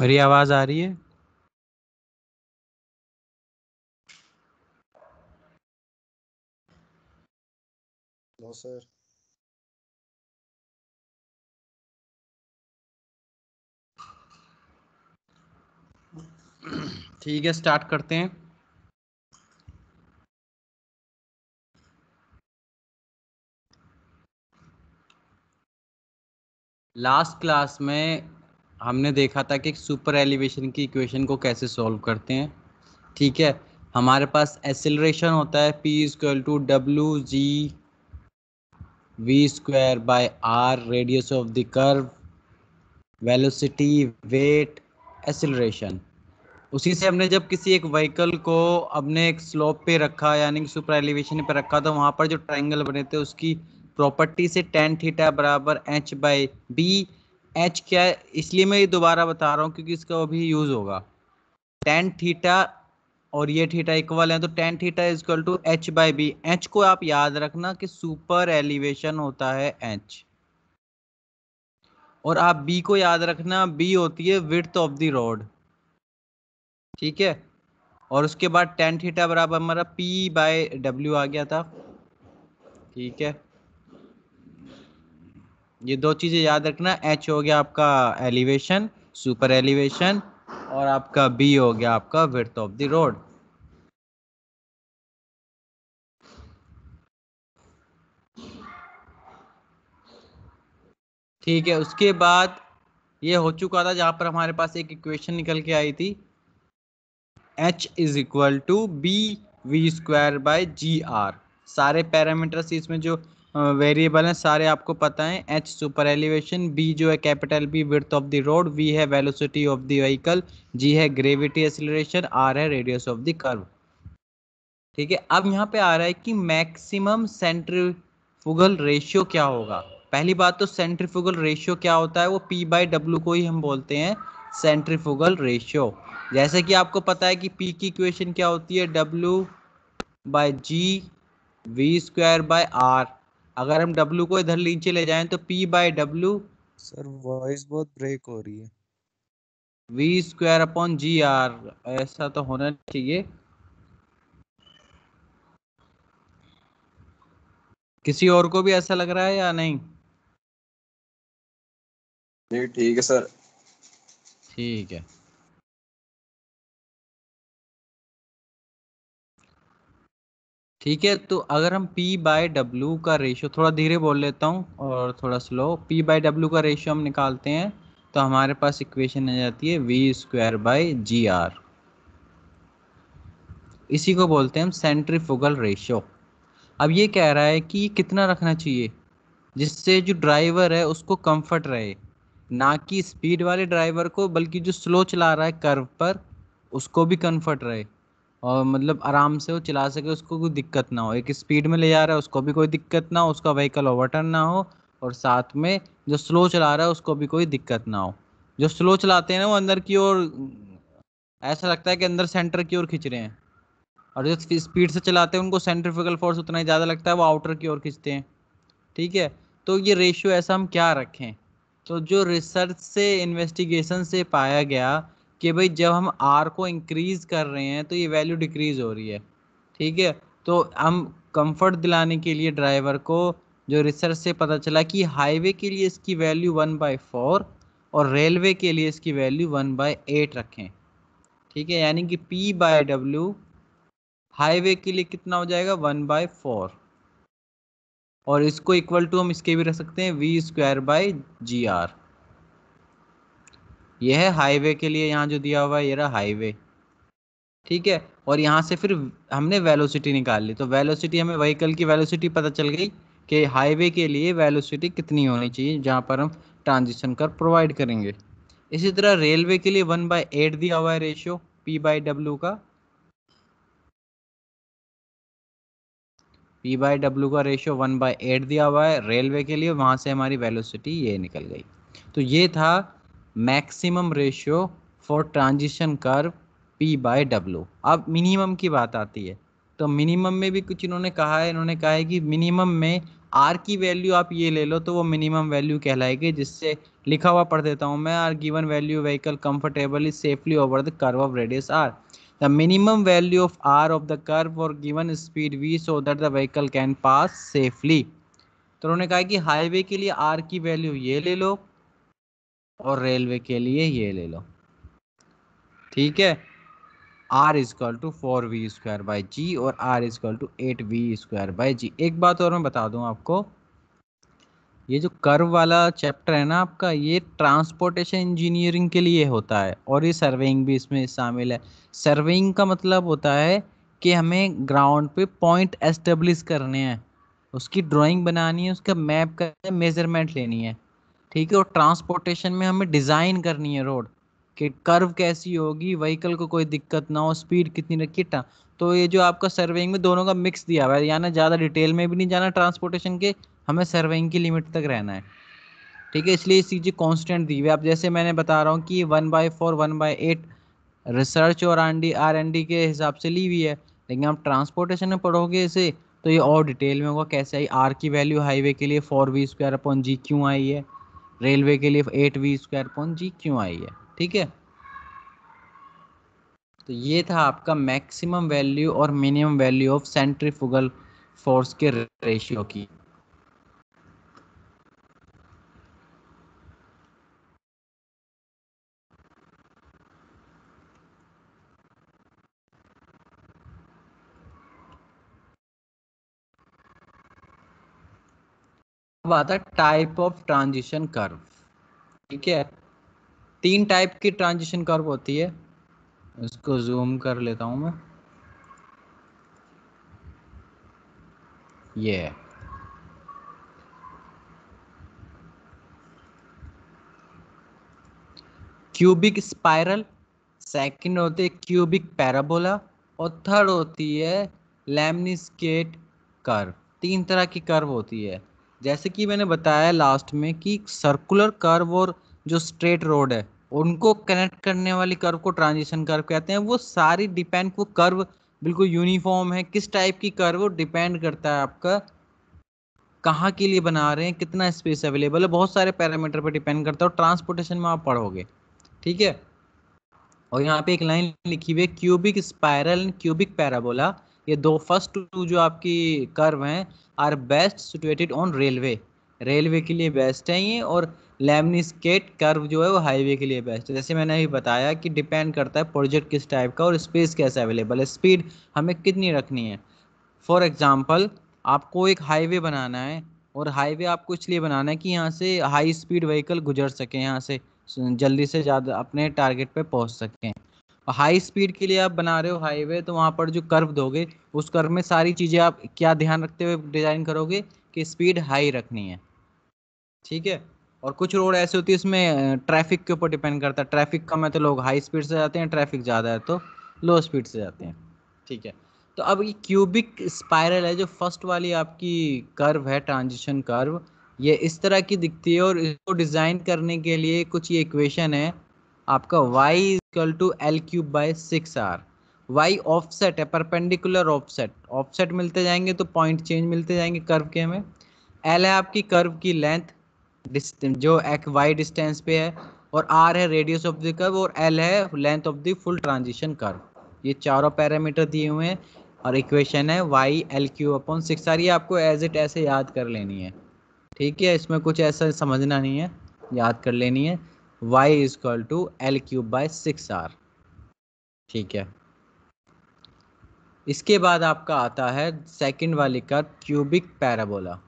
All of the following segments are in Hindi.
मेरी आवाज आ रही है नो सर ठीक है स्टार्ट करते हैं लास्ट क्लास में हमने देखा था कि सुपर एलिवेशन की इक्वेशन को कैसे सॉल्व करते हैं ठीक है हमारे पास एसिलरेशन होता है P equal to W G V square by R radius of the curve velocity weight acceleration उसी से हमने जब किसी एक व्हीकल को अपने एक स्लोप पे रखा यानी कि सुपर एलिवेशन पे रखा तो वहाँ पर जो ट्राइंगल बने थे उसकी प्रॉपर्टी से टेन थीटा बराबर एच बाई बी एच क्या है इसलिए मैं ये दोबारा बता रहा हूँ क्योंकि इसका अभी यूज होगा टेन थीटा और ये थीटा इक्वल है तो tan theta is equal to H by B H को आप याद रखना कि सुपर एलिवेशन होता है एच और आप बी को याद रखना बी होती है विथ ऑफ द रोड ठीक है और उसके बाद टेन थीटा बराबर हमारा पी बाय डब्ल्यू आ गया था ठीक है ये दो चीज़ें याद रखना एच हो गया आपका एलिवेशन सुपर एलिवेशन और आपका बी हो गया आपका विर्थ ऑफ द रोड ठीक है उसके बाद ये हो चुका था जहां पर हमारे पास एक इक्वेशन निकल के आई थी H is equal to B V square by G R सारे पैरामीटर्स इसमें जो वेरिएबल हैं सारे आपको पता है एच सुपर एलिवेशन बी जो है capital B width of the road V है velocity of the vehicle G है ग्रेविटी एसिलेशन आर है रेडियस ऑफ द कर्व ठीक है अब यहाँ पे आ रहा है कि मैक्सिमम सेंट्रीफुगल रेशियो क्या होगा पहली बात तो सेंट्रीफुगल रेशियो क्या होता है वो पी बाई डब्ल्यू को ही हम बोलते हैं सेंट्रीफुगल रेशियो जैसे कि आपको पता है कि पी की इक्वेशन क्या होती है W by G V square by R अगर हम W को इधर नीचे ले जाएं तो P by W sir voice बहुत ब्रेक हो रही है V square upon G R ऐसा तो होना चाहिए किसी और को भी ऐसा लग रहा है या नहीं ठीक है सर ठीक है ठीक है तो अगर हम पी बाय डब्ल्यू का रेशो थोड़ा धीरे बोल लेता हूँ और थोड़ा स्लो पी बाय डब्ल्यू का रेशियो हम निकालते हैं तो हमारे पास इक्वेशन आ जाती है V square by G R इसी को बोलते हैं हम सेंट्रीफुगल रेशो अब ये कह रहा है कि कितना रखना चाहिए जिससे जो ड्राइवर है उसको कंफर्ट रहे ना कि स्पीड वाले ड्राइवर को बल्कि जो स्लो चला रहा है कर्व पर उसको भी कंफर्ट रहे और मतलब आराम से वो चला सके उसको कोई दिक्कत ना हो एक स्पीड में ले जा रहा है उसको भी कोई दिक्कत ना हो उसका व्हीकल ओवरटर्न ना हो और साथ में जो स्लो चला रहा है उसको भी कोई दिक्कत ना हो जो स्लो चलाते हैं ना वो अंदर की ओर ऐसा लगता है कि अंदर सेंटर की ओर खींच रहे हैं और जो स्पीड से चलाते हैं उनको सेंट्रिफिकल फोर्स उतना ही ज़्यादा लगता है वो आउटर की ओर खींचते हैं ठीक है तो ये रेशियो ऐसा हम क्या रखें तो जो रिसर्च से इन्वेस्टिगेशन से पाया गया कि भाई जब हम आर को इंक्रीज कर रहे हैं तो ये वैल्यू डिक्रीज हो रही है ठीक है तो हम कंफर्ट दिलाने के लिए ड्राइवर को जो रिसर्च से पता चला कि हाईवे के लिए इसकी वैल्यू वन बाई फोर और रेलवे के लिए इसकी वैल्यू वन बाई एट रखें ठीक है यानी कि पी बाय डब्ल्यू हाईवे के लिए कितना हो जाएगा वन बाय फोर और इसको इक्वल टू हम इसके भी रख सकते हैं V square by G R ये है हाईवे के लिए यहाँ जो दिया हुआ है ये रहा हाईवे ठीक है और यहाँ से फिर हमने वेलोसिटी निकाल ली तो वेलोसिटी हमें व्हीकल की वेलोसिटी पता चल गई कि हाईवे के लिए वेलोसिटी कितनी होनी चाहिए जहाँ पर हम ट्रांजिशन कर प्रोवाइड करेंगे इसी तरह रेलवे के लिए वन बाई एट दिया हुआ है रेशियो पी बाई डब्ल्यू का पी बाई डब्ल्यू का रेशियो वन बाई एट दिया हुआ है रेलवे के लिए वहाँ से हमारी वेलोसिटी ये निकल गई तो ये था maximum ratio for transition curve P by W अब मिनिमम की बात आती है तो मिनिमम में भी कुछ इन्होंने कहा है इन्होंने कहा है कि मिनिमम में आर की वैल्यू आप ये ले लो तो वो मिनिमम वैल्यू कहलाएगी जिससे लिखा हुआ पढ़ देता हूँ मैं R given value vehicle comfortably safely over the curve of radius R the minimum value of R of the curve और given speed V so that the vehicle can pass safely तो उन्होंने कहा कि हाईवे के लिए आर की वैल्यू ये ले लो और रेलवे के लिए ये ले लो ठीक है R equal to four V square by G और R equal to eight V square by G एक बात और मैं बता दूं आपको ये जो कर्व वाला चैप्टर है ना आपका ये ट्रांसपोर्टेशन इंजीनियरिंग के लिए होता है और ये सर्वेइंग भी इसमें शामिल है सर्वेइंग का मतलब होता है कि हमें ग्राउंड पे पॉइंट एस्टेब्लिश करने हैं उसकी ड्राइंग बनानी है उसका मैप करना है मेजरमेंट लेनी है ठीक है और ट्रांसपोर्टेशन में हमें डिज़ाइन करनी है रोड कि कर्व कैसी होगी व्हीकल को कोई दिक्कत ना हो स्पीड कितनी रखिए तो ये जो आपका सर्वेइंग में दोनों का मिक्स दिया हुआ है यानी ज़्यादा डिटेल में भी नहीं जाना ट्रांसपोर्टेशन के हमें सर्वेइंग की लिमिट तक रहना है ठीक है इसलिए इस चीज़ कॉन्स्टेंट दी हुई है अब जैसे मैंने बता रहा हूँ कि one by four one by eight research और R D R and D के हिसाब से ली हुई है लेकिन आप ट्रांसपोर्टेशन में पढ़ोगे इसे तो ये और डिटेल में होगा कैसे आई आर की वैल्यू हाईवे के लिए four V square upon G क्यों आई है रेलवे के लिए eight V square point G क्यों आई है ठीक है तो ये था आपका मैक्सिमम वैल्यू और minimum value of centrifugal force के रेशियो की अब आता है टाइप ऑफ ट्रांजिशन कर्व ठीक है तीन टाइप की ट्रांजिशन कर्व होती है इसको जूम कर लेता हूं मैं ये क्यूबिक स्पायरल सेकंड होती है क्यूबिक पैराबोला और थर्ड होती है लेमनिस्केट कर्व तीन तरह की कर्व होती है जैसे कि मैंने बताया लास्ट में कि सर्कुलर कर्व और जो स्ट्रेट रोड है उनको कनेक्ट करने वाली कर्व को ट्रांजिशन कर्व कहते हैं वो सारी डिपेंड वो कर्व बिल्कुल यूनिफॉर्म है किस टाइप की कर्व डिपेंड करता है आपका कहाँ के लिए बना रहे हैं कितना स्पेस अवेलेबल है बहुत सारे पैरामीटर पर डिपेंड करता है और ट्रांसपोर्टेशन में आप पढ़ोगे ठीक है और यहाँ पे एक लाइन लिखी हुई है क्यूबिक स्पायरल क्यूबिक पैराबोला ये दो फर्स्ट टू जो आपकी कर्व हैं are best situated on railway railway के लिए बेस्ट हैं ये और लेमनिस्केट कर्व जो है वो हाईवे के लिए बेस्ट है जैसे मैंने अभी बताया कि डिपेंड करता है प्रोजेक्ट किस टाइप का और स्पेस कैसा अवेलेबल है स्पीड हमें कितनी रखनी है फॉर एग्ज़ाम्पल आपको एक हाईवे बनाना है और हाईवे आपको इसलिए बनाना है कि यहाँ से हाई स्पीड व्हीकल गुजर सकें यहाँ से जल्दी से ज़्यादा अपने टारगेट पे पहुँच सकें हाई स्पीड के लिए आप बना रहे हो हाईवे तो वहाँ पर जो कर्व दोगे उस कर्व में सारी चीज़ें आप क्या ध्यान रखते हुए डिज़ाइन करोगे कि स्पीड हाई रखनी है ठीक है और कुछ रोड ऐसे होती है इसमें ट्रैफिक के ऊपर डिपेंड करता है ट्रैफिक कम है तो लोग हाई स्पीड से जाते हैं ट्रैफिक ज़्यादा है तो लो स्पीड से जाते हैं ठीक है तो अब ये क्यूबिक स्पायरल है जो फर्स्ट वाली आपकी कर्व है ट्रांजिशन कर्व ये इस तरह की दिखती है और इसको डिज़ाइन करने के लिए कुछ ये इक्वेशन है आपका y equal to L cube by six R Y offset है परपेंडिकुलर ऑफसेट ऑफसेट मिलते जाएंगे तो पॉइंट चेंज मिलते जाएंगे कर्व के हमें एल है आपकी कर्व की लेंथ जो एक वाई डिस्टेंस पे है और आर है रेडियस ऑफ द कर्व और एल है length of the full transition curve ये चारों पैरामीटर दिए हुए हैं और इक्वेशन है Y L cube upon six R ये आपको एज इट ऐसे याद कर लेनी है ठीक है इसमें कुछ ऐसा समझना नहीं है याद कर लेनी है y is equal to L cube by six R ठीक है इसके बाद आपका आता है सेकंड वाले का क्यूबिक पैराबोला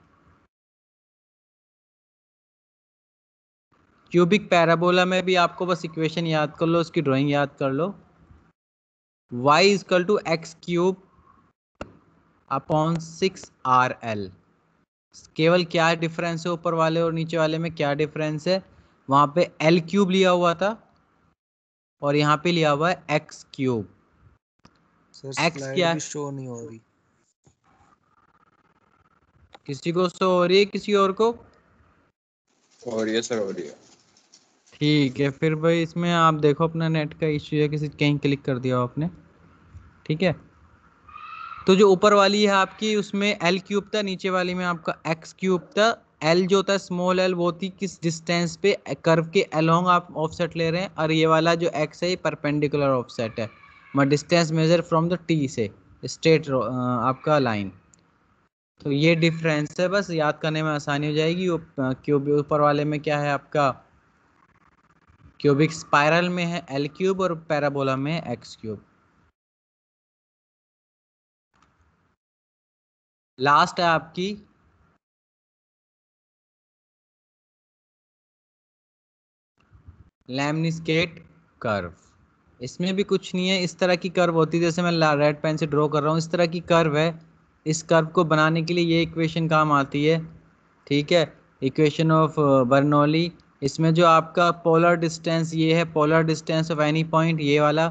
क्यूबिक पैराबोला में भी आपको बस इक्वेशन याद कर लो उसकी ड्राइंग याद कर लो y equal to X cube upon six R L केवल क्या डिफरेंस है ऊपर वाले और नीचे वाले में क्या डिफरेंस है वहां पे एल क्यूब लिया हुआ था और यहाँ पे लिया हुआ है एक्स क्यूब एक्स क्या है शो नहीं हो रही किसी को शो हो रही है किसी और को सर हो रही है ठीक है फिर भाई इसमें आप देखो अपना नेट का इश्यू है किसी कहीं क्लिक कर दिया आपने ठीक है तो जो ऊपर वाली है आपकी उसमें एल क्यूब था नीचे वाली में आपका एक्स क्यूब था एल जो होता है स्मॉल एल वो होती किस डिस्टेंस पे कर्व के अलोंग आप ऑफसेट ले रहे हैं और ये वाला जो एक्स है ये परपेंडिकुलर ऑफसेट है मैं distance measure from the T से स्ट्रेट आपका लाइन तो ये डिफरेंस है बस याद करने में आसानी हो जाएगी क्यूब ऊपर वाले में क्या है आपका क्यूबिक स्पायरल में है एल क्यूब और पैराबोला में है एक्स क्यूब लास्ट है आपकी लैमनिस्केट कर्व इसमें भी कुछ नहीं है इस तरह की कर्व होती है जैसे मैं रेड पेन से ड्रॉ कर रहा हूँ इस तरह की कर्व है इस कर्व को बनाने के लिए ये इक्वेशन काम आती है ठीक है इक्वेशन ऑफ बर्नौली इसमें जो आपका पोलर डिस्टेंस ये है polar distance of any point ये वाला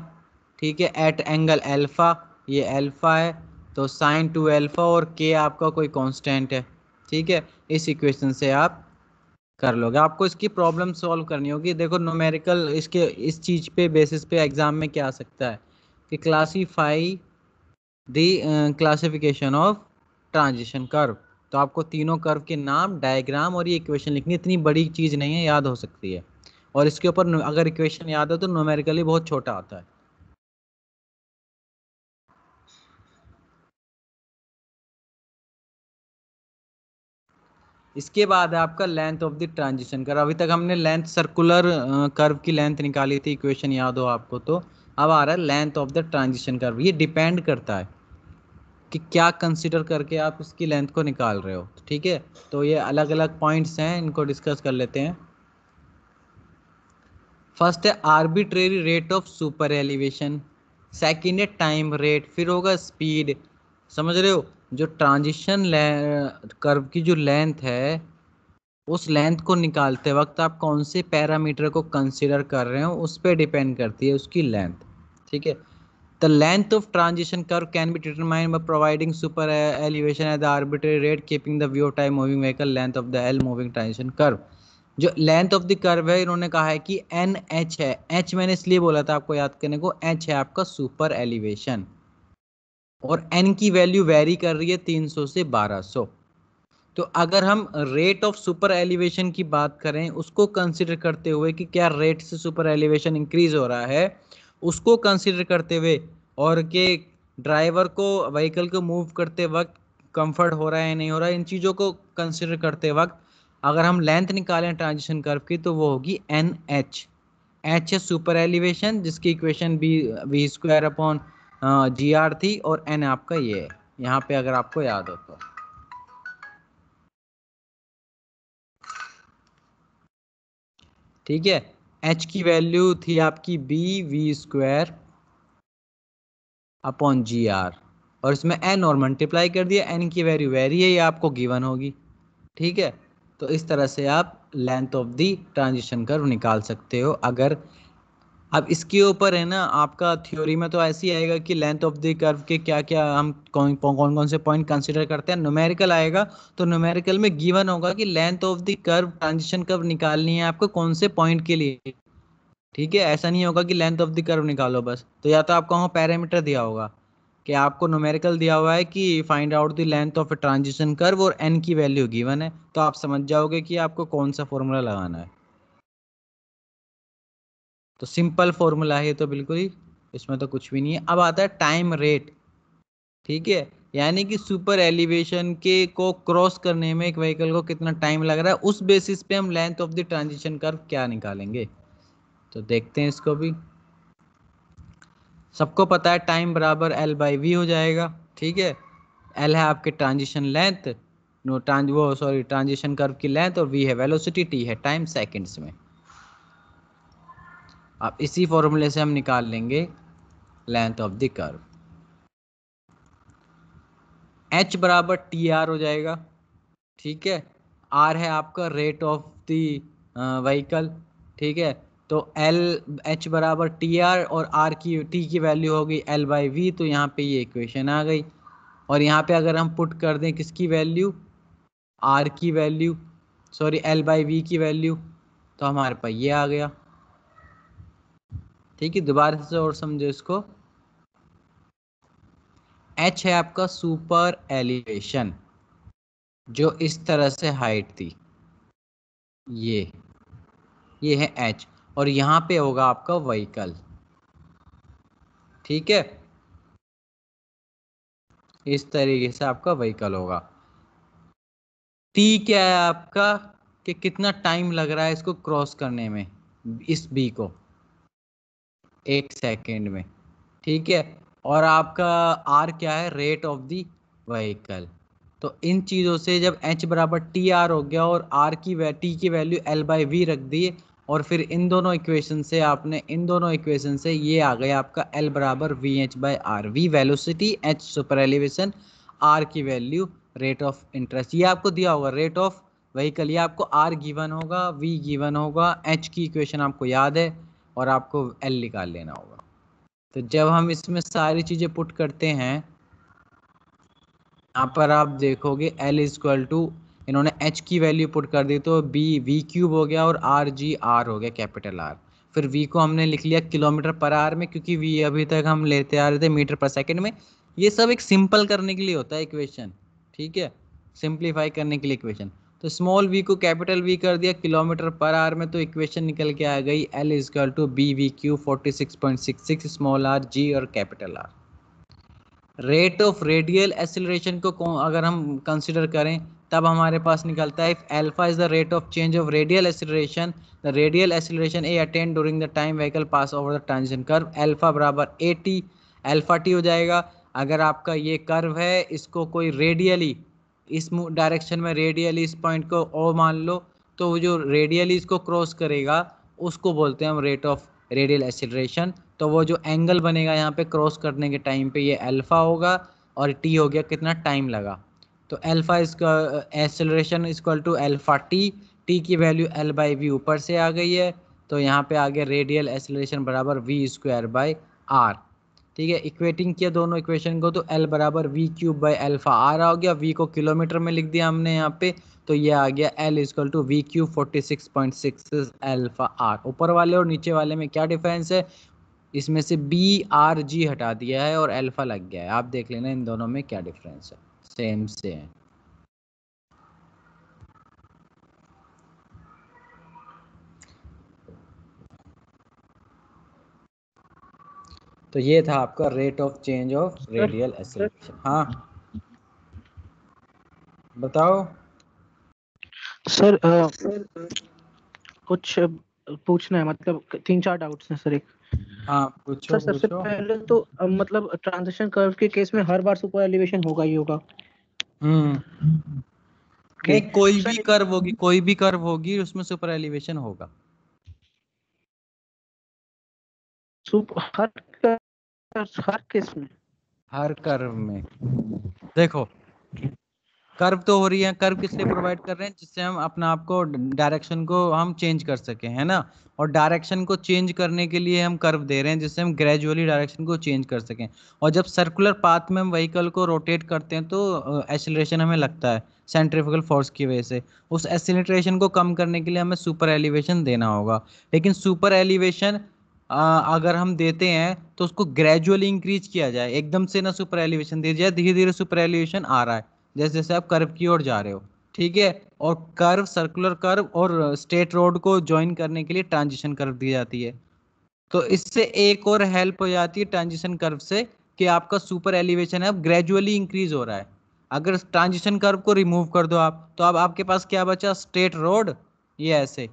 ठीक है एट एंगल एल्फ़ा ये एल्फा है तो साइन टू एल्फा और के आपका कोई कॉन्स्टेंट है ठीक है इस इक्वेशन से आप कर लोगे आपको इसकी प्रॉब्लम सॉल्व करनी होगी देखो नोमेरिकल इसके इस चीज पे बेसिस पे एग्जाम में क्या आ सकता है कि classify the classification of transition curve तो आपको तीनों कर्व के नाम डायग्राम और ये इक्वेशन लिखनी इतनी बड़ी चीज़ नहीं है याद हो सकती है और इसके ऊपर अगर इक्वेशन याद हो तो नोमेरिकली बहुत छोटा आता है इसके बाद है आपका लेंथ ऑफ द ट्रांजिशन कर अभी तक हमने लेंथ सर्कुलर कर्व की लेंथ निकाली थी इक्वेशन याद हो आपको तो अब आ रहा है length of the transition curve ये डिपेंड करता है कि क्या कंसिडर करके आप इसकी लेंथ को निकाल रहे हो ठीक है तो ये अलग अलग पॉइंट्स हैं इनको डिस्कस कर लेते हैं फर्स्ट है arbitrary rate of super elevation second है टाइम रेट फिर होगा स्पीड समझ रहे हो जो ट्रांजिशन कर्व की जो लेंथ है उस लेंथ को निकालते वक्त आप कौन से पैरामीटर को कंसिडर कर रहे हो उस पर डिपेंड करती है उसकी लेंथ ठीक है the length of transition curve can be determine by providing super elevation at the arbitrary rate keeping the view time moving vehicle length of the L moving transition curve जो लेंथ ऑफ द कर्व है इन्होंने कहा है कि एन एच है एच मैंने इसलिए बोला था आपको याद करने को एच है आपका सुपर एलिवेशन और एन की वैल्यू वेरी कर रही है 300 से 1200 तो अगर हम रेट ऑफ सुपर एलिवेशन की बात करें उसको कंसिडर करते हुए कि क्या रेट से सुपर एलिवेशन इंक्रीज हो रहा है उसको कंसिडर करते हुए और के ड्राइवर को व्हीकल को मूव करते वक्त कंफर्ट हो रहा है नहीं हो रहा है इन चीज़ों को कंसिडर करते वक्त अगर हम लेंथ निकालें ट्रांजिशन कर्व की तो वो होगी एन एच एच है सुपर एलिवेशन जिसकी equation B V square upon G हाँ, आर थी और एन आपका ये है यहाँ पे अगर आपको याद हो तो ठीक है एच की वैल्यू थी आपकी B V square upon G R और इसमें एन और मल्टीप्लाई कर दिया एन की वैल्यू वेरी है ये आपको गिवन होगी ठीक है तो इस तरह से आप length of the transition curve निकाल सकते हो अगर अब इसके ऊपर है ना आपका थ्योरी में तो ऐसे ही आएगा कि लेंथ ऑफ द कर्व के क्या क्या हम कौन कौन कौन से पॉइंट कंसिडर करते हैं न्यूमेरिकल आएगा तो न्यूमेरिकल में गिवन होगा कि length of the curve transition curve निकालनी है आपको कौन से पॉइंट के लिए ठीक है ऐसा नहीं होगा कि लेंथ ऑफ द कर्व निकालो बस तो या तो आपको वहाँ पैरामीटर दिया होगा कि आपको न्यूमेरिकल दिया हुआ है कि find out the length of a transition curve और एन की वैल्यू गिवन है तो आप समझ जाओगे कि आपको कौन सा फॉर्मूला लगाना है तो सिंपल फॉर्मूला है तो बिल्कुल ही इसमें तो कुछ भी नहीं है अब आता है टाइम रेट ठीक है यानी कि सुपर एलिवेशन के को क्रॉस करने में एक व्हीकल को कितना टाइम लग रहा है उस बेसिस पे हम length of the transition curve क्या निकालेंगे तो देखते हैं इसको भी सबको पता है टाइम बराबर एल बाई वी हो जाएगा ठीक है एल है आपके ट्रांजिशन लेंथ नो ट्रांज वो सॉरी ट्रांजिशन कर्व की लेंथ और वी है वेलोसिटी टी है टाइम सेकेंड्स में अब इसी फॉर्मूले से हम निकाल लेंगे length of the curve H बराबर टी आर हो जाएगा ठीक है आर है आपका रेट ऑफ द व्हीकल ठीक है तो एल एच बराबर टी आर और आर की टी की वैल्यू हो गई एल बाई वी तो यहाँ पे ये इक्वेशन आ गई और यहाँ पे अगर हम पुट कर दें किसकी वैल्यू आर की value sorry L by V की वैल्यू तो हमारे पास ये आ गया ठीक है दोबारा से और समझो इसको एच है आपका सुपर एलिवेशन जो इस तरह से हाइट थी ये ये है एच और यहां पे होगा आपका वहीकल ठीक है इस तरीके से आपका वहीकल होगा टी क्या है आपका कि कितना टाइम लग रहा है इसको क्रॉस करने में इस बी को एक सेकेंड में ठीक है और आपका आर क्या है रेट ऑफ दी वहीकल तो इन चीज़ों से जब एच बराबर टी आर हो गया और आर की टी की वैल्यू एल बाई वी रख दिए और फिर इन दोनों इक्वेशन से आपने इन दोनों इक्वेशन से ये आ गया आपका एल बराबर V H by R V velocity H super elevation R की वैल्यू रेट ऑफ इंटरेस्ट ये आपको दिया होगा रेट ऑफ वहीकल ये आपको आर गिवन होगा वी गिवन होगा एच की इक्वेशन आपको याद है और आपको एल निकाल लेना होगा तो जब हम इसमें सारी चीज़ें पुट करते हैं यहाँ पर आप देखोगे एल इजक्ल टू इन्होंने एच की वैल्यू पुट कर दी तो बी वी क्यूब हो गया और आर जी आर हो गया कैपिटल आर फिर वी को हमने लिख लिया किलोमीटर पर आर में क्योंकि वी अभी तक हम लेते आ रहे थे मीटर पर सेकेंड में ये सब एक सिंपल करने के लिए होता है इक्वेशन ठीक है सिंप्लीफाई करने के लिए इक्वेशन तो स्मॉल वी को कैपिटल वी कर दिया किलोमीटर पर आर में तो इक्वेशन निकल के आ गई L is equal to B V cube forty six point six six small R G और capital R rate of radial acceleration को अगर हम कंसिडर करें तब हमारे पास निकलता है alpha is the rate of change of radial acceleration the radial acceleration A attained during the time vehicle pass over the transition curve alpha बराबर ए टी एल्फा टी हो जाएगा अगर आपका ये कर्व है इसको कोई रेडियली इस डायरेक्शन में रेडियल इस पॉइंट को ओ मान लो तो वो जो रेडियल इसको क्रॉस करेगा उसको बोलते हैं हम रेट ऑफ रेडियल एसिड्रेशन तो वो जो एंगल बनेगा यहाँ पे क्रॉस करने के टाइम पे ये अल्फ़ा होगा और टी हो गया कितना टाइम लगा तो अल्फ़ा इसका acceleration equal to alpha T T की वैल्यू एल बाई वी ऊपर से आ गई है तो यहाँ पे आ गया रेडियल एसिलेशन बराबर वी स्क्वायर बाई आर ठीक है इक्वेटिंग किया दोनों इक्वेशन को तो एल बराबर V cube by alpha R आ गया वी को किलोमीटर में लिख दिया हमने यहाँ पे तो ये आ गया L equal to V cube forty six point six alpha R ऊपर वाले और नीचे वाले में क्या डिफरेंस है इसमें से बी आर जी हटा दिया है और एल्फा लग गया है आप देख लेना इन दोनों में क्या डिफरेंस है सेम सेम तो ये था आपका rate of change of radial acceleration हाँ बताओ सर आ, कुछ पूछना है मतलब तीन चार डाउट्स हैं सर एक हाँ पूछो सर सबसे पहले तो मतलब ट्रांजिशन कर्व के केस में हर बार सुपर एलिवेशन होगा ही होगा हम्म नहीं कोई भी कर्व होगी कोई भी कर्व होगी उसमें सुपर एलिवेशन होगा हर तो हर किस में हर कर्व में देखो कर्व तो हो रही है कर्व किस लिए प्रोवाइड कर रहे हैं जिससे हम अपना आपको डायरेक्शन को हम चेंज कर सके है ना और डायरेक्शन को चेंज करने के लिए हम कर्व दे रहे हैं जिससे हम ग्रेजुअली डायरेक्शन को चेंज कर सकें और जब सर्कुलर पाथ में हम व्हीकल को रोटेट करते हैं तो एसिलेशन हमें लगता है सेंट्रिफिकल फोर्स की वजह से उस एसिलेट्रेशन को कम करने के लिए हमें सुपर एलिवेशन देना होगा लेकिन सुपर एलिवेशन अगर हम देते हैं तो उसको ग्रेजुअली इंक्रीज किया जाए एकदम से ना सुपर एलिवेशन दे जाए धीरे धीरे सुपर एलिवेशन आ रहा है जैसे जैसे आप कर्व की ओर जा रहे हो ठीक है और कर्व सर्कुलर कर्व और स्टेट रोड को ज्वाइन करने के लिए ट्रांजिशन कर्व दी जाती है तो इससे एक और हेल्प हो जाती है ट्रांजिशन कर्व से कि आपका सुपर एलिवेशन है अब ग्रेजुअली इंक्रीज हो रहा है अगर ट्रांजिशन कर्व को रिमूव कर दो आप तो अब आपके पास क्या बचा स्टेट रोड ये ऐसे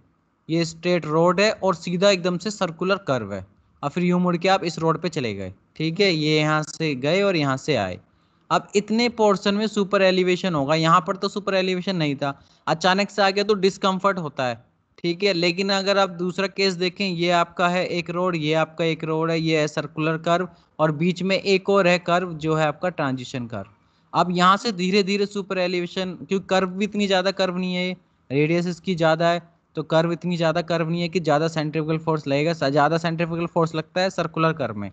ये स्ट्रेट रोड है और सीधा एकदम से सर्कुलर कर्व है और फिर यूँ मुड़ के आप इस रोड पे चले गए ठीक है ये यहाँ से गए और यहाँ से आए अब इतने पोर्शन में सुपर एलिवेशन होगा यहाँ पर तो सुपर एलिवेशन नहीं था अचानक से आ गया तो डिस्कम्फर्ट होता है ठीक है लेकिन अगर आप दूसरा केस देखें ये आपका है एक रोड ये आपका एक रोड है ये है सर्कुलर कर्व और बीच में एक और है कर्व जो है आपका ट्रांजिशन कर्व अब यहाँ से धीरे धीरे सुपर एलिवेशन क्योंकि कर्व भी इतनी ज़्यादा कर्व नहीं है रेडियस इसकी ज़्यादा है तो कर्व इतनी ज़्यादा कर्व नहीं है कि ज़्यादा सेंट्रिफिकल फोर्स लगेगा ज़्यादा सेंट्रिफिकल फोर्स लगता है सर्कुलर कर्व में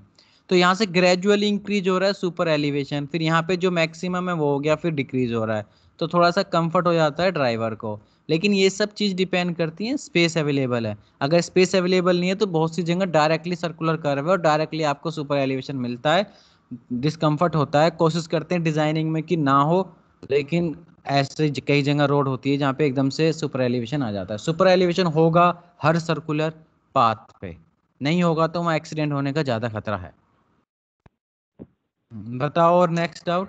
तो यहाँ से ग्रेजुअली इंक्रीज हो रहा है सुपर एलिवेशन फिर यहाँ पे जो मैक्सिमम है वो हो गया फिर डिक्रीज हो रहा है तो थोड़ा सा कंफर्ट हो जाता है ड्राइवर को लेकिन ये सब चीज़ डिपेंड करती है स्पेस अवेलेबल है अगर स्पेस अवेलेबल नहीं है तो बहुत सी जगह डायरेक्टली सर्कुलर कर्व है और डायरेक्टली आपको सुपर एलिवेशन मिलता है डिस्कम्फर्ट होता है कोशिश करते हैं डिज़ाइनिंग में कि ना हो लेकिन ऐसे कई जगह रोड होती है जहाँ पे एकदम से सुपर एलिवेशन आ जाता है सुपर एलिवेशन होगा हर सर्कुलर पाथ पे नहीं होगा तो वहाँ एक्सीडेंट होने का ज़्यादा खतरा है हम्म, बताओ और नेक्स्ट डाउट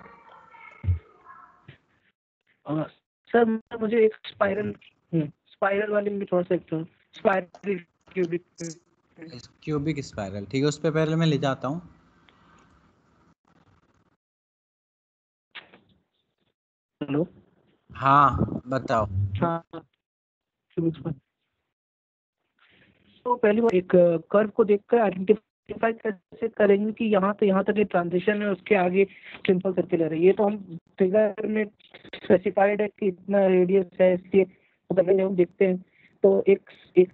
सर मुझे एक स्पाइरल स्पाइरल वाले में थोड़ा सा स्पाइरल क्यूबिक क्यूबिक स्पाइरल ठीक है उस पर पहले मैं ले जाता हूँ हेलो हाँ बताओ हाँ तो पहली बार एक कर्व को देखकर आइडेंटिफाई कैसे करेंगे कि यहाँ से यहाँ तक ये ट्रांजिशन है उसके आगे सिंपल सर्कुलर रहे ये तो हम फिगर में स्पेसिफाइड है कि इतना रेडियस है इसके अगर हम देखते हैं तो एक एक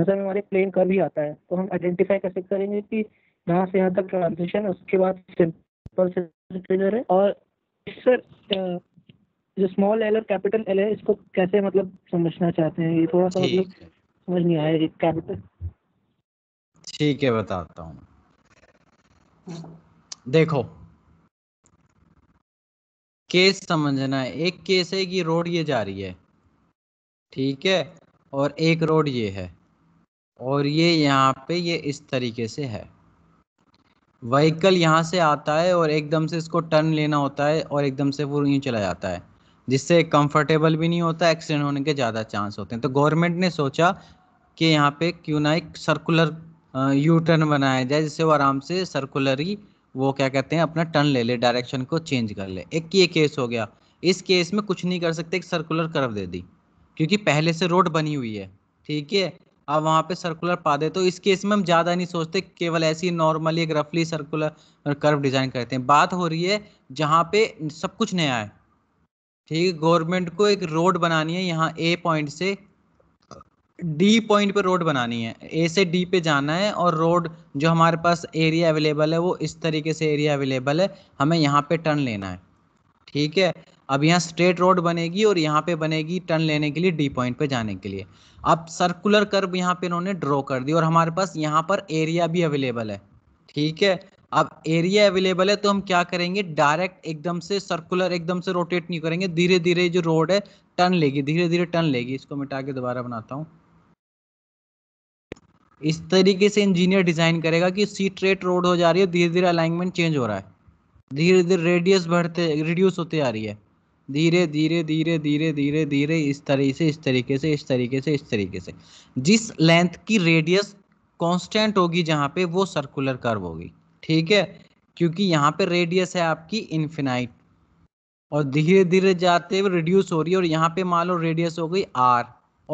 नजर में हमारे प्लेन कर्व ही आता है तो हम आइडेंटिफाई कैसे करेंगे कि यहाँ से यहाँ तक ट्रांजिशन उसके बाद सिंपल सर्कुलर है और सर जो स्मॉल एल और कैपिटल एल है इसको कैसे मतलब समझना चाहते हैं ये थोड़ा सा मतलब समझ नहीं आया कैपिटल ठीक है बताता हूँ देखो केस समझना है एक केस है कि रोड ये जा रही है ठीक है और एक रोड ये है और ये यहाँ पे ये इस तरीके से है व्हीकल यहाँ से आता है और एकदम से इसको टर्न लेना होता है और एकदम से वो यूँ चला जाता है जिससे कंफर्टेबल भी नहीं होता एक्सीडेंट होने के ज़्यादा चांस होते हैं तो गवर्नमेंट ने सोचा कि यहाँ पे क्यों ना एक सर्कुलर यू टर्न बनाया जाए जिससे वो आराम से सर्कुलर ही वो क्या कहते हैं अपना टर्न ले ले डायरेक्शन को चेंज कर ले एक ये केस हो गया इस केस में कुछ नहीं कर सकते एक सर्कुलर कर्व दे दी क्योंकि पहले से रोड बनी हुई है ठीक है अब वहाँ पे सर्कुलर पा दे तो इस केस में हम ज़्यादा नहीं सोचते केवल ऐसी नॉर्मली एक रफली सर्कुलर कर्व डिज़ाइन करते हैं बात हो रही है जहाँ पे सब कुछ नया है ठीक है गवर्नमेंट को एक रोड बनानी है यहाँ ए पॉइंट से डी पॉइंट पर रोड बनानी है ए से डी पे जाना है और रोड जो हमारे पास एरिया अवेलेबल है वो इस तरीके से एरिया अवेलेबल है हमें यहाँ पे टर्न लेना है ठीक है अब यहाँ स्ट्रेट रोड बनेगी और यहाँ पे बनेगी टर्न लेने के लिए डी पॉइंट पे जाने के लिए अब सर्कुलर कर्व यहाँ पे इन्होंने ड्रॉ कर दी और हमारे पास यहाँ पर एरिया भी अवेलेबल है ठीक है अब एरिया अवेलेबल है तो हम क्या करेंगे डायरेक्ट एकदम से सर्कुलर एकदम से रोटेट नहीं करेंगे धीरे धीरे जो रोड है टर्न लेगी धीरे धीरे टर्न लेगी इसको मिटा के दोबारा बनाता हूँ इस तरीके से इंजीनियर डिजाइन करेगा कि सी ट्रेट रोड हो जा रही है धीरे धीरे अलाइनमेंट चेंज हो रहा है धीरे धीरे रेडियस बढ़ते रिड्यूस होते जा रही है धीरे धीरे धीरे धीरे धीरे धीरे इस तरीके से इस तरीके से इस तरीके से इस तरीके से जिस लेंथ की रेडियस कांस्टेंट होगी जहाँ पे वो सर्कुलर कर्व होगी ठीक है क्योंकि यहाँ पे रेडियस है आपकी इनफिनाइट और धीरे धीरे जाते हुए रिड्यूस हो रही है और यहाँ पे मान लो रेडियस हो गई आर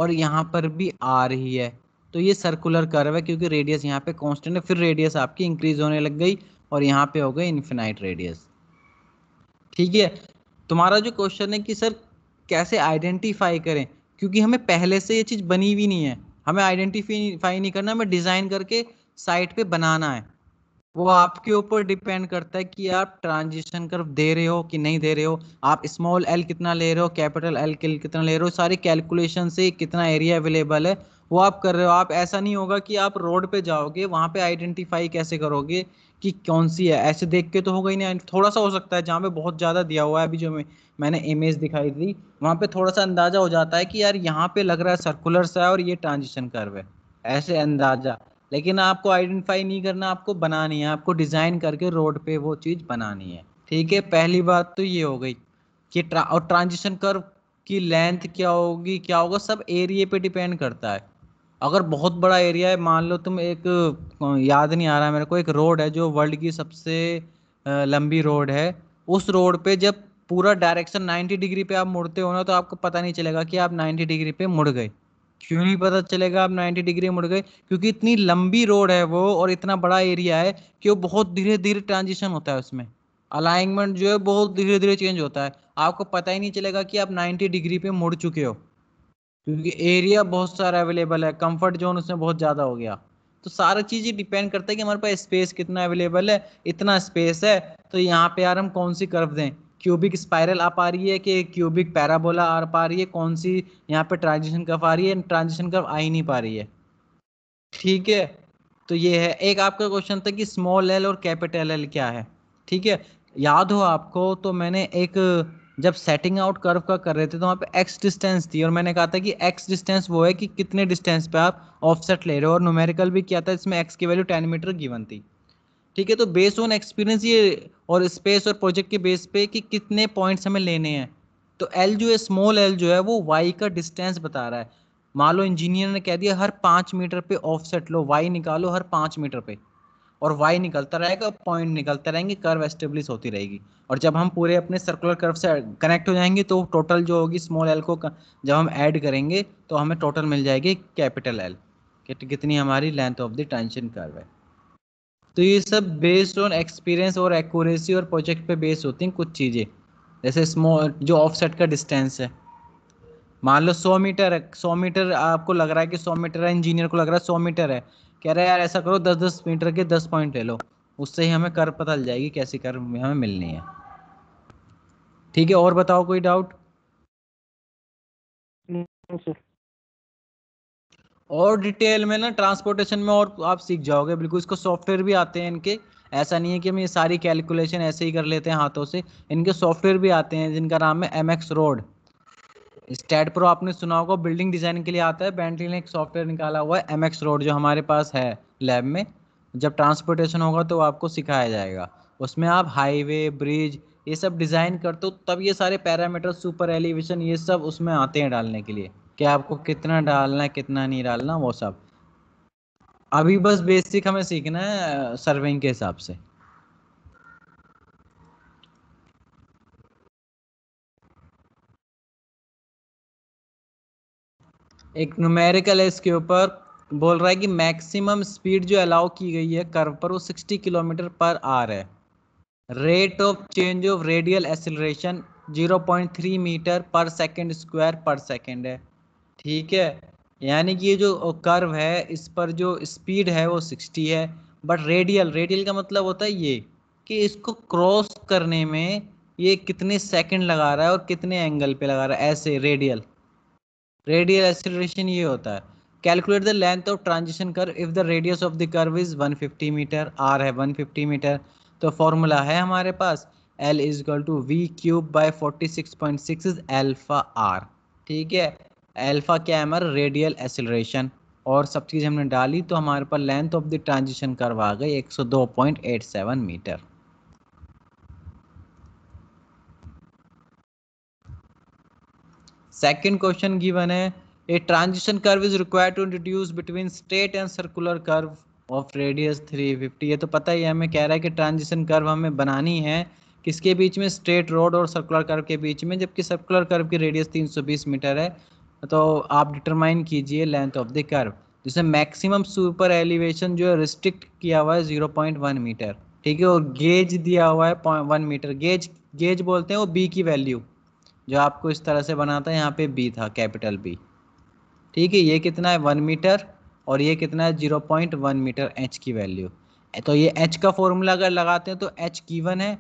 और यहाँ पर भी आर ही है तो ये सर्कुलर कर्व है क्योंकि रेडियस यहाँ पे कांस्टेंट है फिर रेडियस आपकी इंक्रीज होने लग गई और यहाँ पे हो गई इन्फिनाइट रेडियस ठीक है तुम्हारा जो क्वेश्चन है कि सर कैसे आइडेंटिफाई करें क्योंकि हमें पहले से ये चीज़ बनी हुई नहीं है हमें आइडेंटिफाई नहीं करना हमें डिज़ाइन करके साइट पे बनाना है वो आपके ऊपर डिपेंड करता है कि आप ट्रांजिशन कर्व दे रहे हो कि नहीं दे रहे हो आप स्मॉल एल कितना ले रहे हो कैपिटल एल कितना ले रहे हो सारी कैलकुलेशन से कितना एरिया अवेलेबल है वो आप कर रहे हो आप ऐसा नहीं होगा कि आप रोड पे जाओगे वहाँ पे आइडेंटिफाई कैसे करोगे कि कौन सी है ऐसे देख के तो होगा ही नहीं थोड़ा सा हो सकता है जहाँ पे बहुत ज़्यादा दिया हुआ है अभी जो मैं मैंने इमेज दिखाई थी वहाँ पे थोड़ा सा अंदाजा हो जाता है कि यार यहाँ पे लग रहा है सर्कुलर सा है और ये ट्रांजिशन कर्व है ऐसे अंदाजा लेकिन आपको आइडेंटिफाई नहीं करना आपको बनानी है आपको डिज़ाइन करके रोड पे वो चीज़ बनानी है ठीक है पहली बात तो ये हो गई कि ट्रा, और ट्रांजिशन कर की लेंथ क्या होगी क्या होगा सब एरिए पे डिपेंड करता है अगर बहुत बड़ा एरिया है मान लो तुम एक याद नहीं आ रहा मेरे को एक रोड है जो वर्ल्ड की सबसे लंबी रोड है उस रोड पे जब पूरा डायरेक्शन 90 डिग्री पे आप मुड़ते हो ना तो आपको पता नहीं चलेगा कि आप 90 डिग्री पे मुड़ गए क्यों नहीं पता चलेगा आप 90 डिग्री मुड़ गए क्योंकि इतनी लंबी रोड है वो और इतना बड़ा एरिया है कि वो बहुत धीरे धीरे ट्रांजिशन होता है उसमें अलाइनमेंट जो है बहुत धीरे धीरे चेंज होता है आपको पता ही नहीं चलेगा कि आप 90 डिग्री पे मुड़ चुके हो क्योंकि एरिया बहुत सारा अवेलेबल है कम्फर्ट जोन उसमें बहुत ज़्यादा हो गया तो सारा चीज़ डिपेंड करता है कि हमारे पास स्पेस कितना अवेलेबल है इतना स्पेस है तो यहाँ पे यार हम कौन सी कर्व दें क्यूबिक स्पायरल आ पा रही है कि क्यूबिक पैराबोला आ पा रही है कौन सी यहाँ पे ट्रांजिशन कर्व आ रही है ट्रांजिशन कर्व आ ही नहीं पा रही है ठीक है तो ये है एक आपका क्वेश्चन था कि स्मॉल एल और कैपिटल एल क्या है ठीक है याद हो आपको तो मैंने एक जब सेटिंग आउट कर्व का कर रहे थे तो वहाँ पे एक्स डिस्टेंस थी और मैंने कहा था कि एक्स डिस्टेंस वो है कि कितने डिस्टेंस पे आप ऑफसेट ले रहे हो और न्यूमेरिकल भी किया था इसमें एक्स की वैल्यू टेन मीटर गिवन थी ठीक है तो बेस ऑन एक्सपीरियंस ये और स्पेस और प्रोजेक्ट के बेस पे कि कितने पॉइंट्स हमें लेने हैं तो एल जो है स्मॉल एल जो है वो वाई का डिस्टेंस बता रहा है मान लो इंजीनियर ने कह दिया हर पाँच मीटर पे ऑफसेट लो वाई निकालो हर पाँच मीटर पे और वाई निकलता रहेगा पॉइंट निकलता रहेंगे कर्व एस्टेब्लिश होती रहेगी और जब हम पूरे अपने सर्कुलर कर्व से कनेक्ट हो जाएंगे तो टोटल जो होगी स्मॉल एल को जब हम ऐड करेंगे तो हमें टोटल मिल जाएगी कैपिटल एल कितनी हमारी length of the tension curve है तो ये सब बेस्ड ऑन एक्सपीरियंस और एक्यूरेसी और प्रोजेक्ट पे बेस्ड होती हैं कुछ चीज़ें जैसे स्मॉल जो ऑफसेट का डिस्टेंस है मान लो सौ मीटर है सौ मीटर आपको लग रहा है कि सौ मीटर है इंजीनियर को लग रहा है सौ मीटर है कह रहा है यार ऐसा करो दस दस मीटर के दस पॉइंट ले लो उससे ही हमें कर पता चल जाएगी कैसी कर हमें मिलनी है ठीक है और बताओ कोई डाउट और डिटेल में ना ट्रांसपोर्टेशन में और आप सीख जाओगे बिल्कुल इसको सॉफ्टवेयर भी आते हैं इनके ऐसा नहीं है कि हम ये सारी कैलकुलेशन ऐसे ही कर लेते हैं हाथों से इनके सॉफ्टवेयर भी आते हैं जिनका नाम है M X road STAAD Pro आपने सुना होगा बिल्डिंग डिजाइन के लिए आता है बैंटली ने एक सॉफ्टवेयर निकाला हुआ है एम एक्स रोड जो हमारे पास है लैब में जब ट्रांसपोर्टेशन होगा तो आपको सिखाया जाएगा उसमें आप हाईवे ब्रिज ये सब डिज़ाइन करते हो तब ये सारे पैरामीटर सुपर एलिवेशन ये सब उसमें आते हैं डालने के लिए कि आपको कितना डालना है कितना नहीं डालना वो सब अभी बस बेसिक हमें सीखना है सर्विंग के हिसाब से एक न्यूमेरिकल है इसके ऊपर बोल रहा है कि मैक्सिमम स्पीड जो अलाउ की गई है कर्व पर वो 60 किलोमीटर पर आर है rate of change of radial acceleration 0.3 metre पर सेकंड स्क्वायर पर सेकंड है ठीक है यानी कि ये जो कर्व है इस पर जो स्पीड है वो सिक्सटी है बट रेडियल रेडियल का मतलब होता है ये कि इसको क्रॉस करने में ये कितने सेकंड लगा रहा है और कितने एंगल पे लगा रहा है ऐसे रेडियल रेडियल एक्सिलेशन ये होता है calculate the length of transition curve if the radius of the curve is 150 metre R है 150 मीटर तो फॉर्मूला है हमारे पास L is equal to V cube by forty six point six is alpha R ठीक है अल्फ़ा क्या है हमारा रेडियल एसिलेशन और सब चीज़ हमने डाली तो हमारे पास length of the transition curve आ गई 102.87 मीटर सेकेंड क्वेश्चन गिवन है a transition curve is required to introduce between straight and circular curve of radius 350 ये तो पता ही है हमें कह रहा है कि ट्रांजिशन कर्व हमें बनानी है किसके बीच में स्ट्रेट रोड और सर्कुलर कर्व के बीच में जबकि सर्कुलर कर्व की रेडियस 320 मीटर है तो आप डिटरमाइन कीजिए लेंथ ऑफ द कर्व जिसमें मैक्सिमम सुपर एलिवेशन जो है रिस्ट्रिक्ट किया हुआ है जीरो पॉइंट वन मीटर ठीक है और गेज दिया हुआ है वन मीटर गेज गेज बोलते हैं वो बी की वैल्यू जो आपको इस तरह से बनाता है यहाँ पे बी था कैपिटल बी ठीक है ये कितना है वन मीटर और ये कितना है zero point one metre H की वैल्यू तो ये एच का फॉर्मूला अगर लगाते हैं तो एच गीवन है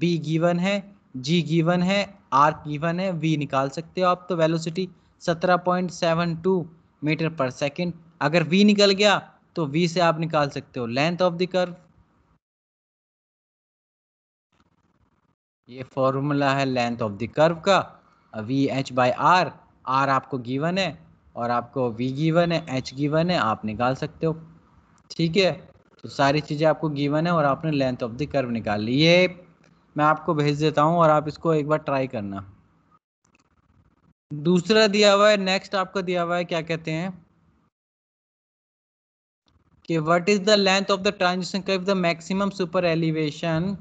बी गीवन है जी गीवन है आर गीवन है वी निकाल सकते हो आप तो वेलोसिटी 17.72 मीटर पर सेकेंड अगर वी निकल गया तो वी से आप निकाल सकते हो लेंथ ऑफ द कर्व ये फॉर्मूला है लेंथ ऑफ द कर्व का V H by are are आपको गिवन है और आपको वी गिवन है एच गिवन है आप निकाल सकते हो ठीक है तो सारी चीज़ें आपको गिवन है और आपने लेंथ ऑफ द कर्व निकाल ली ये मैं आपको भेज देता हूँ और आप इसको एक बार ट्राई करना दूसरा दिया हुआ है नेक्स्ट आपका दिया हुआ है क्या कहते हैं कि what is the length of the transition curve the maximum super elevation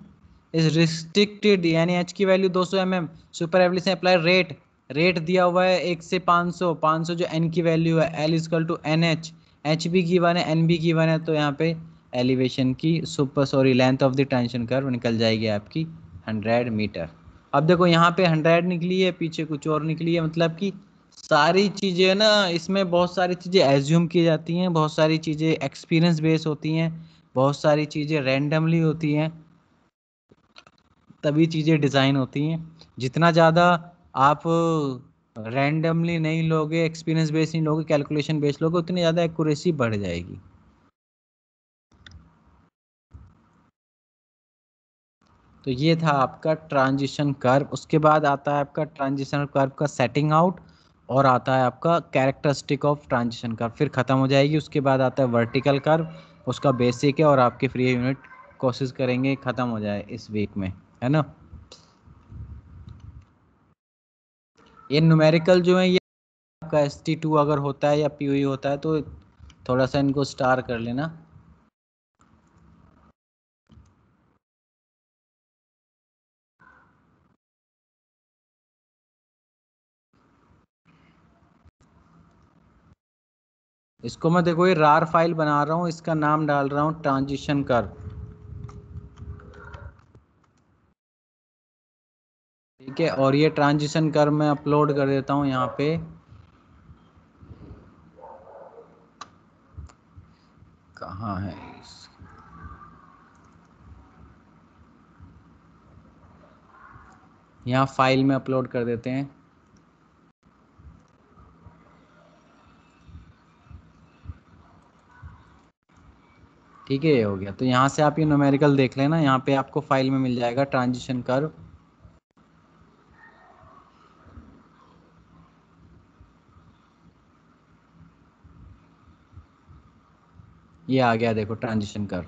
is restricted यानी एच की वैल्यू 200 सौ M M super elevation apply rate rate दिया हुआ है एक से 500 500 जो एन की वैल्यू है L is to N H H B की वन है एन बी की वन है तो यहाँ पे एलिवेशन की super sorry length of the transition curve निकल जाएगी आपकी हंड्रेड मीटर अब देखो यहाँ पे हंड्रेड निकली है पीछे कुछ और निकली है मतलब कि सारी चीज़ें ना इसमें बहुत सारी चीज़ें एज्यूम की जाती हैं बहुत सारी चीज़ें एक्सपीरियंस बेस होती हैं बहुत सारी चीज़ें रैंडमली होती हैं तभी चीज़ें डिज़ाइन होती हैं जितना ज़्यादा आप रैंडमली नहीं लोगे एक्सपीरियंस बेस नहीं लोगे कैलकुलेशन बेस लोगे उतनी ज़्यादा एक्यूरेसी बढ़ जाएगी तो ये था आपका ट्रांजिशन कर्व उसके बाद आता है आपका ट्रांजिशन कर्व का सेटिंग आउट और आता है आपका कैरेक्टरिस्टिक ऑफ ट्रांजिशन कर्व फिर ख़त्म हो जाएगी उसके बाद आता है वर्टिकल कर्व उसका बेसिक है और आपके फ्री यूनिट कोशिश करेंगे ख़त्म हो जाए इस वीक में है ना ये न्यूमेरिकल जो है ये आपका एस टी टू अगर होता है या पी e होता है तो थोड़ा सा इनको स्टार कर लेना इसको मैं देखो ये रार फाइल बना रहा हूँ इसका नाम डाल रहा हूँ ट्रांजिशन कर ठीक है और ये ट्रांजिशन कर मैं अपलोड कर देता हूँ यहाँ पे कहाँ है यहाँ फाइल में अपलोड कर देते हैं ठीक है ये हो गया तो यहाँ से आप ये नोमेरिकल देख लेना यहाँ पे आपको फाइल में मिल जाएगा ट्रांजिशन कर्व ये आ गया देखो ट्रांजिशन कर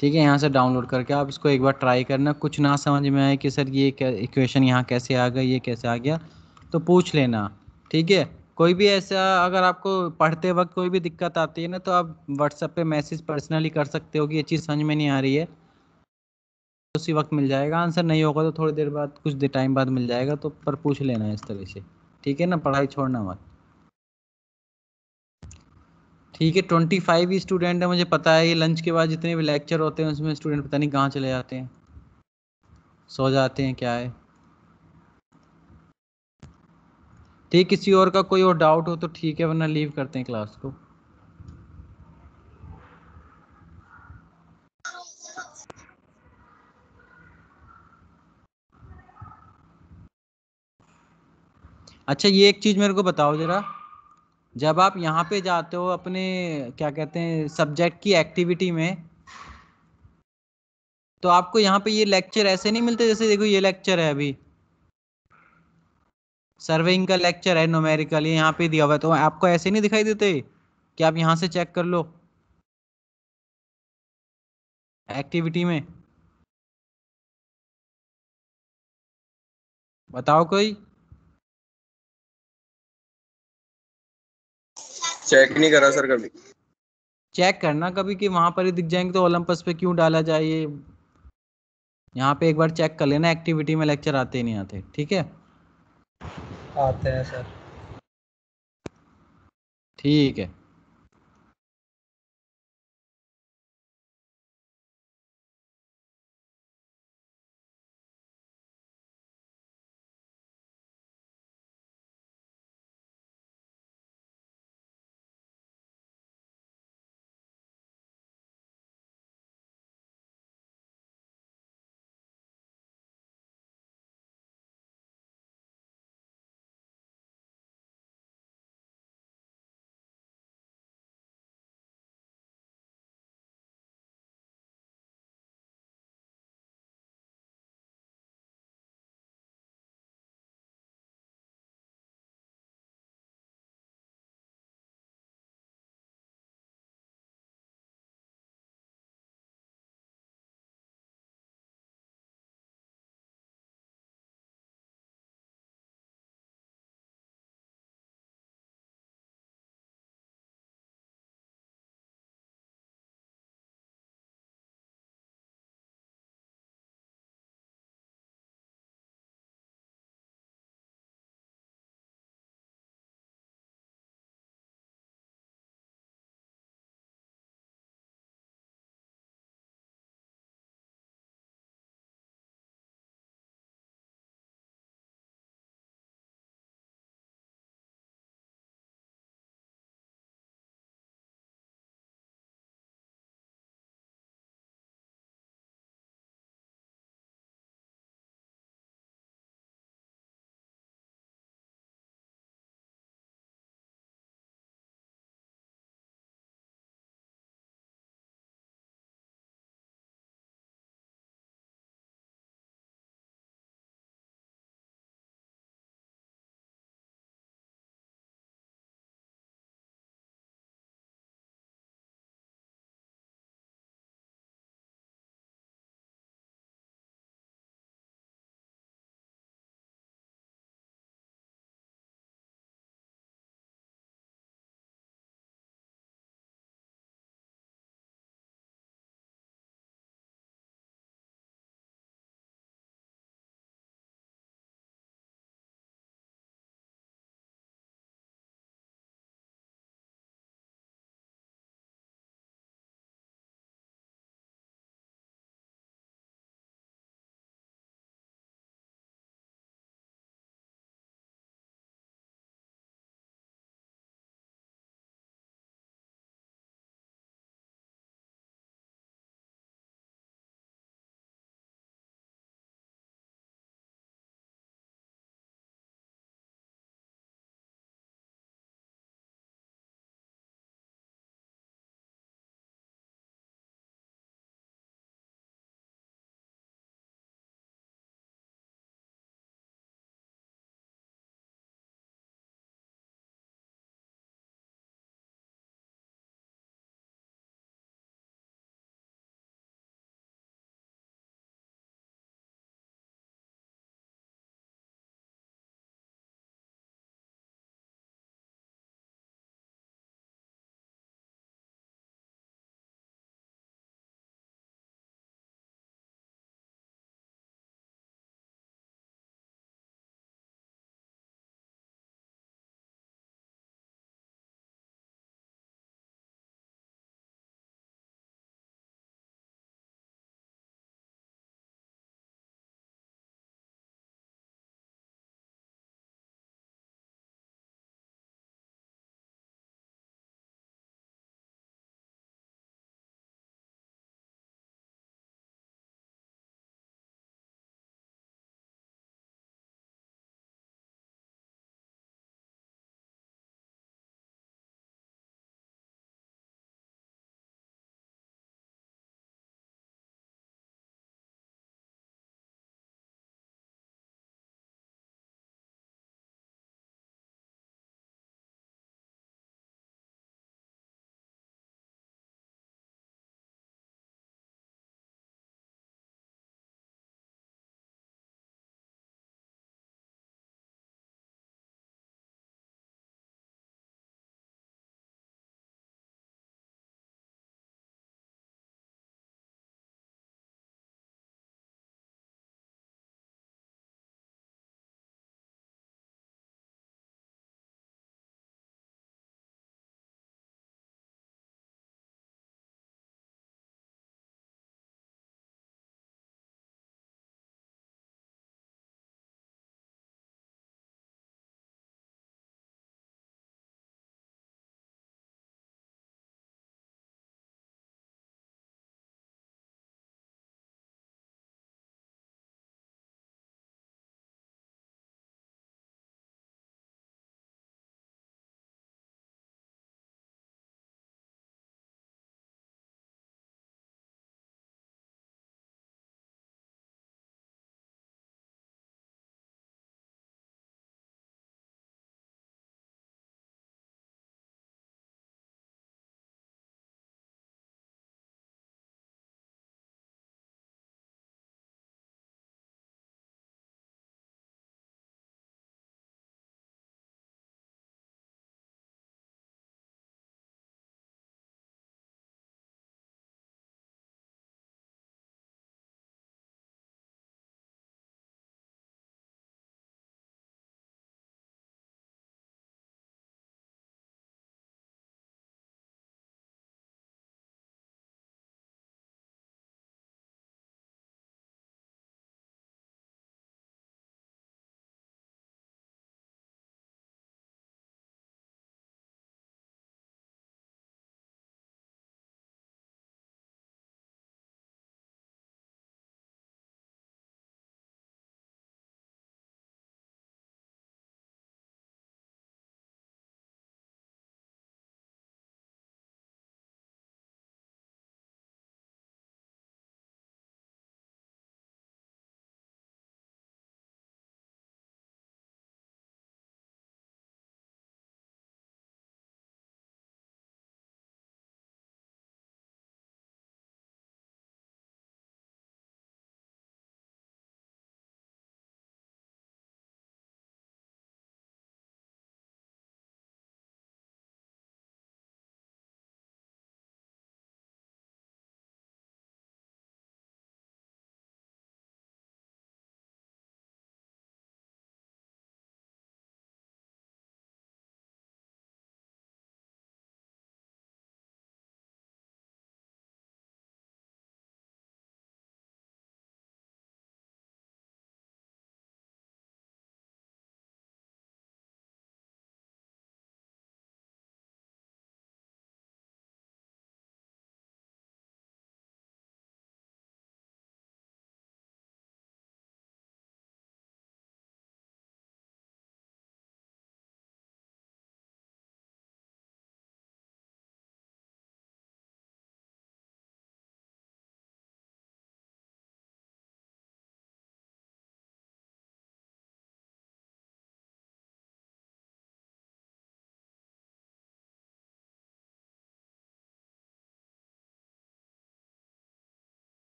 ठीक है यहाँ से डाउनलोड करके आप इसको एक बार ट्राई करना कुछ ना समझ में आए कि सर ये इक्वेशन यहाँ कैसे आ गया ये कैसे आ गया तो पूछ लेना ठीक है कोई भी ऐसा अगर आपको पढ़ते वक्त कोई भी दिक्कत आती है ना तो आप व्हाट्सएप पे मैसेज पर्सनली कर सकते हो कि ये चीज़ समझ में नहीं आ रही है उसी वक्त मिल जाएगा आंसर नहीं होगा तो थोड़ी देर बाद कुछ देर टाइम बाद मिल जाएगा तो पर पूछ लेना है इस तरह से ठीक है ना पढ़ाई छोड़ना मत ठीक है ट्वेंटी फाइव ही स्टूडेंट है मुझे पता है ये लंच के बाद जितने भी लेक्चर होते हैं उसमें स्टूडेंट पता नहीं कहाँ चले जाते हैं सो जाते हैं क्या है ठीक किसी और का कोई और डाउट हो तो ठीक है वरना लीव करते हैं क्लास को अच्छा ये एक चीज़ मेरे को बताओ ज़रा जब आप यहाँ पे जाते हो अपने क्या कहते हैं सब्जेक्ट की एक्टिविटी में तो आपको यहाँ पे ये लेक्चर ऐसे नहीं मिलते जैसे देखो ये लेक्चर है अभी सर्वेइंग का लेक्चर है नोमेरिकल यहाँ पे दिया हुआ है तो आपको ऐसे नहीं दिखाई देते कि आप यहाँ से चेक कर लो एक्टिविटी में बताओ कोई चेक नहीं करा सर कभी चेक करना कभी कि वहां पर ही दिख जाएंगे तो ओलंपस पे क्यों डाला जाए यहाँ पे एक बार चेक कर लेना एक्टिविटी में लेक्चर आते नहीं आते ठीक है आते हैं सर ठीक है